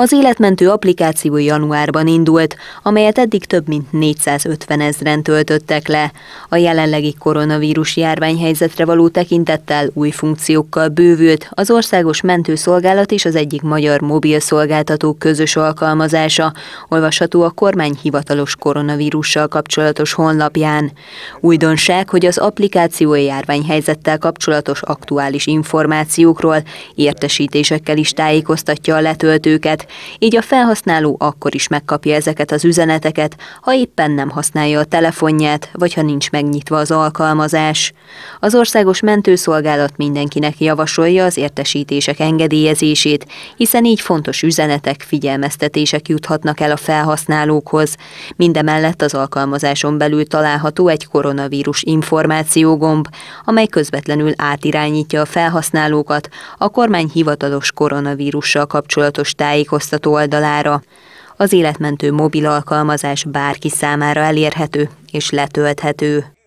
Az életmentő applikáció januárban indult, amelyet eddig több mint 450 ezeren töltöttek le. A jelenlegi koronavírus járványhelyzetre való tekintettel új funkciókkal bővült az Országos Mentőszolgálat és az egyik magyar mobil szolgáltató közös alkalmazása, olvasható a kormány hivatalos koronavírussal kapcsolatos honlapján. Újdonság, hogy az applikáció járványhelyzettel kapcsolatos aktuális információkról, értesítésekkel is tájékoztatja a letöltőket, így a felhasználó akkor is megkapja ezeket az üzeneteket, ha éppen nem használja a telefonját, vagy ha nincs megnyitva az alkalmazás. Az Országos Mentőszolgálat mindenkinek javasolja az értesítések engedélyezését, hiszen így fontos üzenetek, figyelmeztetések juthatnak el a felhasználókhoz. Mindemellett az alkalmazáson belül található egy koronavírus információgomb, amely közvetlenül átirányítja a felhasználókat a kormány hivatalos koronavírussal kapcsolatos tájékoztatásokat szórakoztató oldalára. Az életmentő mobil alkalmazás bárki számára elérhető és letölthető.